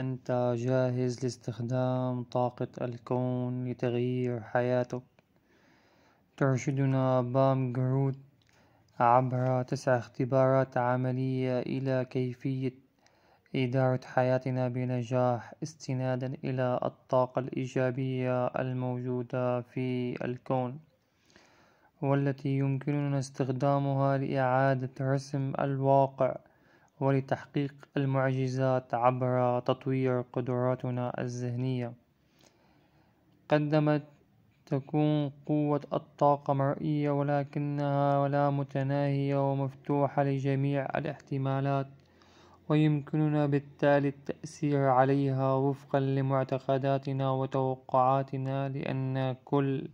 أنت جاهز لاستخدام طاقة الكون لتغيير حياتك ترشدنا بام جرود عبر تسع اختبارات عملية إلى كيفية إدارة حياتنا بنجاح استنادا إلى الطاقة الإيجابية الموجودة في الكون والتي يمكننا استخدامها لإعادة رسم الواقع ولتحقيق المعجزات عبر تطوير قدراتنا الذهنية قدمت تكون قوة الطاقة مرئية ولكنها لا متناهية ومفتوحة لجميع الاحتمالات ويمكننا بالتالي التأثير عليها وفقا لمعتقداتنا وتوقعاتنا لأن كل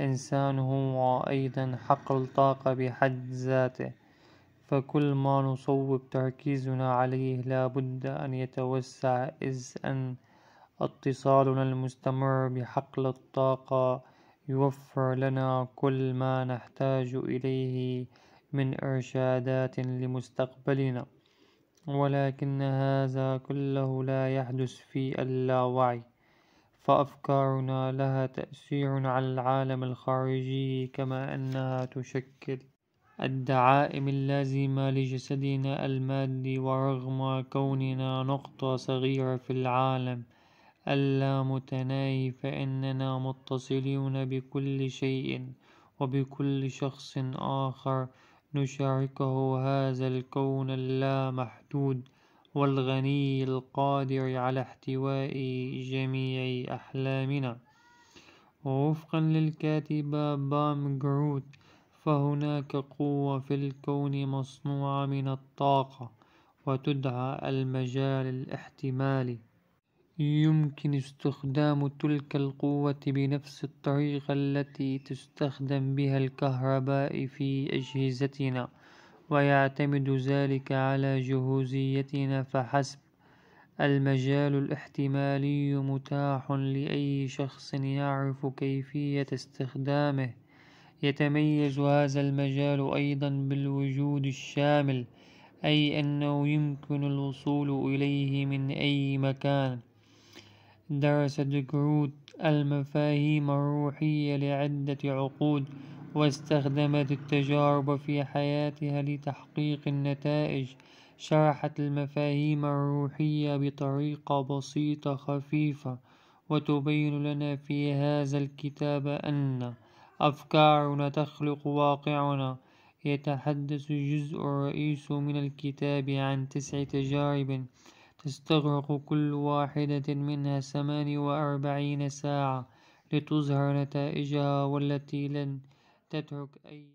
إنسان هو أيضا حقل طاقة بحد ذاته فكل ما نصوب تركيزنا عليه لا بد أن يتوسع إذ أن اتصالنا المستمر بحقل الطاقة يوفر لنا كل ما نحتاج إليه من إرشادات لمستقبلنا ولكن هذا كله لا يحدث في اللاوعي فأفكارنا لها تأثير على العالم الخارجي كما أنها تشكل الدعائم اللازمة لجسدنا المادي ورغم كوننا نقطة صغيرة في العالم اللامتناهي فإننا متصلون بكل شيء وبكل شخص آخر نشاركه هذا الكون اللامحدود والغني القادر على احتواء جميع أحلامنا ووفقا للكاتبة بام جروت فهناك قوة في الكون مصنوعة من الطاقة وتدعى المجال الاحتمالي يمكن استخدام تلك القوة بنفس الطريقة التي تستخدم بها الكهرباء في أجهزتنا ويعتمد ذلك على جهوزيتنا فحسب المجال الاحتمالي متاح لأي شخص يعرف كيفية استخدامه يتميز هذا المجال أيضا بالوجود الشامل أي أنه يمكن الوصول إليه من أي مكان درس دكروت المفاهيم الروحية لعدة عقود واستخدمت التجارب في حياتها لتحقيق النتائج شرحت المفاهيم الروحية بطريقة بسيطة خفيفة وتبين لنا في هذا الكتاب أن أفكارنا تخلق واقعنا يتحدث جزء رئيس من الكتاب عن تسع تجارب تستغرق كل واحدة منها ثمان وأربعين ساعة لتظهر نتائجها والتي لن تترك أي